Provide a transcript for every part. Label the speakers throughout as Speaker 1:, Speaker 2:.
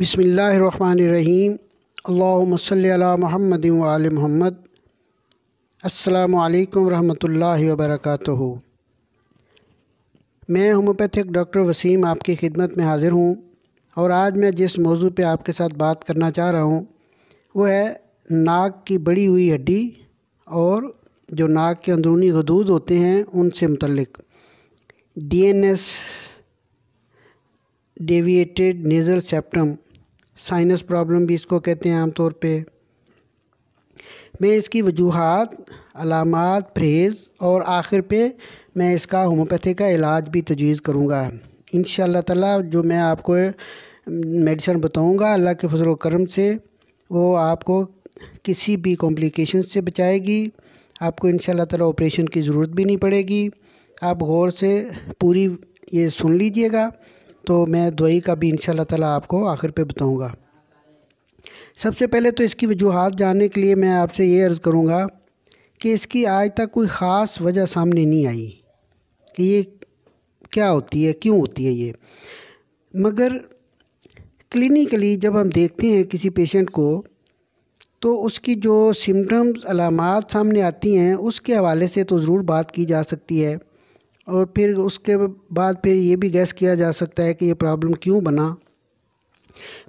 Speaker 1: बसमीम अल्लासल महमद वाल महमद अल्लाम वरहमतुल्लाहि वबरकatuh मैं होम्योपैथिक डॉक्टर वसीम आपकी खिदमत में हाज़िर हूँ और आज मैं जिस मौजू पे आपके साथ बात करना चाह रहा हूँ वो है नाक की बड़ी हुई हड्डी और जो नाक के अंदरूनी हदूद होते हैं उनसे मुतलक D N S deviated nasal septum sinus problem भी इसको कहते हैं आमतौर पे मैं इसकी वजूहत अलामत फ्रेज़ और आखिर पे मैं इसका होम्योपैथी का इलाज भी तजवीज़ करूँगा इन ताला जो मैं आपको मेडिसन बताऊँगा अल्लाह के फजल करम से वो आपको किसी भी कॉम्प्लिकेशन से बचाएगी आपको इन ताला ऑपरेशन की ज़रूरत भी नहीं पड़ेगी आप गौर से पूरी ये सुन लीजिएगा तो मैं दुआई का भी इन तला आपको आखिर पे बताऊँगा सबसे पहले तो इसकी वजूहत जानने के लिए मैं आपसे ये अर्ज़ करूँगा कि इसकी आज तक कोई ख़ास वजह सामने नहीं आई कि ये क्या होती है क्यों होती है ये मगर क्लिनिकली जब हम देखते हैं किसी पेशेंट को तो उसकी जो सिम्टम्स अलामत सामने आती हैं उसके हवाले से तो ज़रूर बात की जा सकती है और फिर उसके बाद फिर ये भी गैस किया जा सकता है कि ये प्रॉब्लम क्यों बना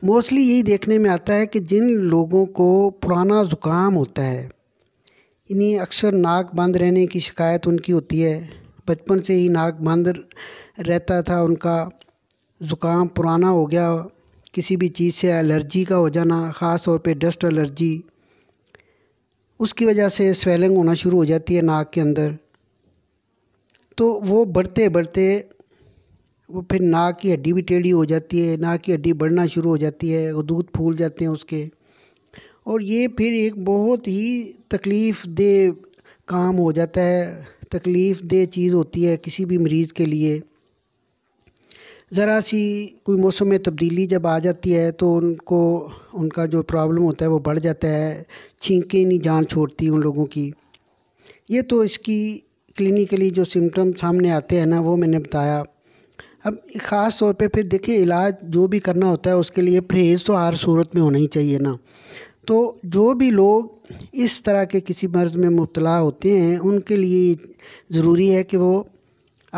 Speaker 1: मोस्टली यही देखने में आता है कि जिन लोगों को पुराना ज़ुकाम होता है इन्हीं अक्सर नाक बंद रहने की शिकायत उनकी होती है बचपन से ही नाक बंद रहता था उनका ज़ुकाम पुराना हो गया किसी भी चीज़ से एलर्जी का हो जाना ख़ास तौर पे डस्ट एलर्जी उसकी वजह से स्वेलिंग होना शुरू हो जाती है नाक के अंदर तो वो बढ़ते बढ़ते वो फिर नाक की हड्डी भी टेढ़ी हो जाती है नाक की हड्डी बढ़ना शुरू हो जाती है वो दूध फूल जाते हैं उसके और ये फिर एक बहुत ही तकलीफ़ दे काम हो जाता है तकलीफ़ दे चीज़ होती है किसी भी मरीज़ के लिए ज़रा सी कोई मौसम में तब्दीली जब आ जाती है तो उनको उनका जो प्रॉब्लम होता है वो बढ़ जाता है छींकें नहीं जान छोड़ती उन लोगों की ये तो इसकी क्लिनिकली जो सिम्टम सामने आते हैं ना वो मैंने बताया अब ख़ास तौर पे फिर देखिए इलाज जो भी करना होता है उसके लिए परहेज़ तो हर सूरत में होना ही चाहिए ना तो जो भी लोग इस तरह के किसी मर्ज़ में मुबला होते हैं उनके लिए ज़रूरी है कि वो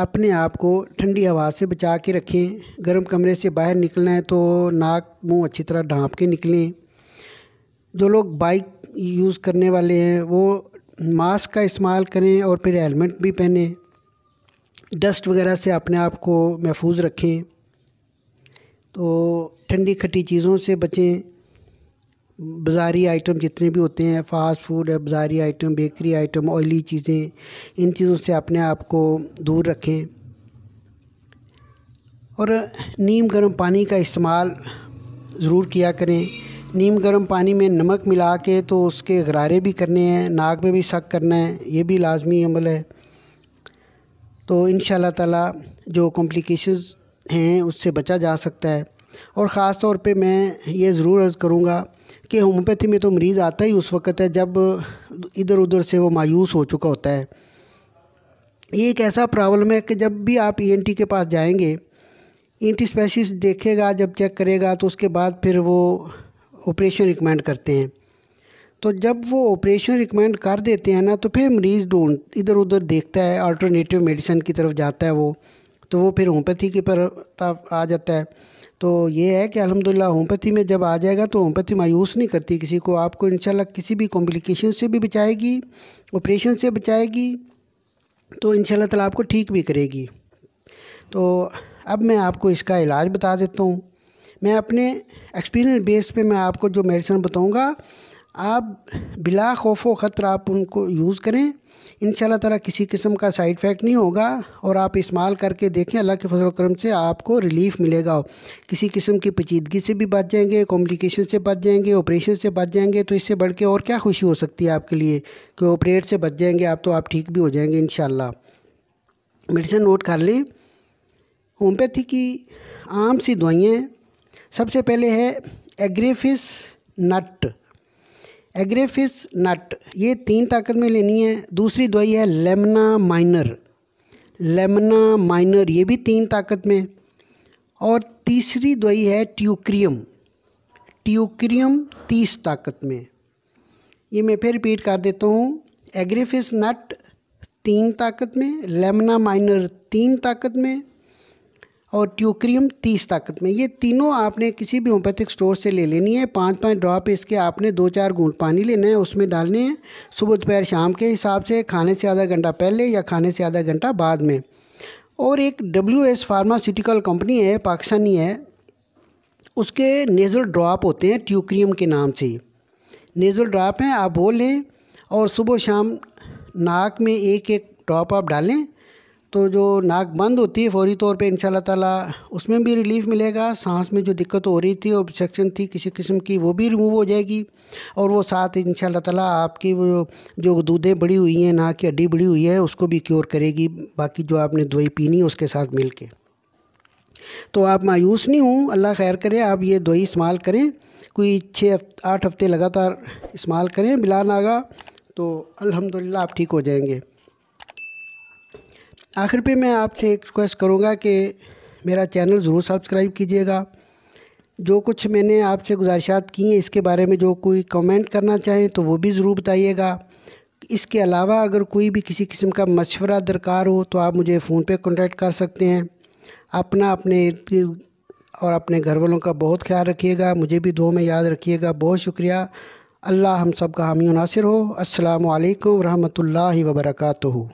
Speaker 1: अपने आप को ठंडी हवा से बचा के रखें गर्म कमरे से बाहर निकलना है तो नाक मुंह अच्छी तरह ढांप के निकलें जो लोग बाइक यूज़ करने वाले हैं वो मास्क का इस्तेमाल करें और फिर हेलमेट भी पहनें डस्ट वगैरह से अपने आप को महफूज रखें तो ठंडी खट्टी चीज़ों से बचें बाज़ारी आइटम जितने भी होते हैं फास्ट फूड है बाज़ारी आइटम बेकरी आइटम ऑयली चीज़ें इन चीज़ों से अपने आप को दूर रखें और नीम गर्म पानी का इस्तेमाल ज़रूर किया करें नीम गर्म पानी में नमक मिला के तो उसके गरारे भी करने हैं नाक में भी शक करना है ये भी लाजमी अमल है तो इन ताला जो कॉम्प्लिकेशंस हैं उससे बचा जा सकता है और ख़ास तौर पे मैं ये ज़रूर अर्ज़ करूँगा कि होम्योपैथी में तो मरीज़ आता ही उस वक़्त है जब इधर उधर से वो मायूस हो चुका होता है ये एक ऐसा प्रॉब्लम है कि जब भी आप ई e के पास जाएंगे टी e स्पेसिस देखेगा जब चेक करेगा तो उसके बाद फिर वो ऑपरेशन रिकमेंड करते हैं तो जब वो ऑपरेशन रिकमेंड कर देते हैं ना तो फिर मरीज़ ढूंढ इधर उधर देखता है अल्टरनेटिव मेडिसिन की तरफ जाता है वो तो वो फिर होमपैथी की पर आ जाता है तो ये है कि अलहमदिल्ला होमपैथी में जब आ जाएगा तो होमपैथी मायूस नहीं करती किसी को आपको इन किसी भी कॉम्प्लिकेशन से भी बचाएगी ऑपरेशन से बचाएगी तो इन शाला आपको ठीक भी करेगी तो अब मैं आपको इसका इलाज बता देता हूँ मैं अपने एक्सपीरियंस बेस पे मैं आपको जो मेडिसन बताऊंगा आप बिला खौफ व ख़तर आप उनको यूज़ करें इन तरह किसी किस्म का साइड इफ़ेक्ट नहीं होगा और आप इस्तेमाल करके देखें अल्लाह के फजल करम से आपको रिलीफ मिलेगा किसी किस्म की पेचीदगी से भी बच जाएंगे कॉम्प्लिकेशन से बच जाएंगे ऑपरेशन से बच जाएंगे तो इससे बढ़ के और क्या खुशी हो सकती है आपके लिए कि ऑपरेट से बच जाएंगे आप तो आप ठीक भी हो जाएंगे इन मेडिसिन नोट कर लें होम्योपैथी की आम सी दवाइयाँ सबसे पहले है एग्रेफिस नट एग्रेफिस नट ये तीन ताकत में लेनी है दूसरी दवाई है लेमना माइनर लेमना माइनर ये भी तीन ताकत में और तीसरी दवाई है ट्यूक्रियम ट्यूक्रियम तीस ताकत में ये मैं फिर रिपीट कर देता हूँ एग्रेफिस नट तीन ताकत में लेमना माइनर तीन ताकत में और ट्यूक्रियम तीस ताकत में ये तीनों आपने किसी भी होम्योपैथिक स्टोर से ले लेनी है पाँच पाँच ड्रॉप इसके आपने दो चार घूंट पानी लेना है उसमें डालने हैं सुबह दोपहर शाम के हिसाब से खाने से आधा घंटा पहले या खाने से आधा घंटा बाद में और एक डब्ल्यू एस फार्मास्यूटिकल कंपनी है पाकिस्तानी है उसके नेज़ल ड्रॉप होते हैं ट्यूक्रियम के नाम से नेज़ल ड्रॉप हैं आप वो लें और सुबह शाम नाक में एक एक ड्रॉप आप डालें तो जो नाक बंद होती है फौरी तौर पे इन ताला उसमें भी रिलीफ मिलेगा सांस में जो दिक्कत हो रही थी ऑब्जेक्शन थी किसी किस्म की वो भी रिमूव हो जाएगी और वो साथ इन ताला आपकी वो जो दूधें बड़ी हुई हैं नाक की हड्डी बड़ी हुई है उसको भी क्योर करेगी बाकी जो आपने दवाई पीनी उसके साथ मिल के तो आप मायूस नहीं हूँ अल्लाह खैर करे आप ये दवाई इस्तेमाल करें कोई छः आठ हफ्ते लगातार इस्तेमाल करें बिला नागा तो अल्हम्दुलिल्लाह आप ठीक हो जाएंगे आखिर पे मैं आपसे एक रिक्वेस्ट करूँगा कि मेरा चैनल ज़रूर सब्सक्राइब कीजिएगा जो कुछ मैंने आपसे गुजारिशात की हैं इसके बारे में जो कोई कमेंट करना चाहें तो वो भी ज़रूर बताइएगा इसके अलावा अगर कोई भी किसी किस्म का मशवरा दरकार हो तो आप मुझे फ़ोन पे कांटेक्ट कर सकते हैं अपना अपने और अपने घर वालों का बहुत ख्याल रखिएगा मुझे भी दो में याद रखिएगा बहुत शुक्रिया अल्लाह हम सब का हामी नासिर हो असलकम ला वबरकू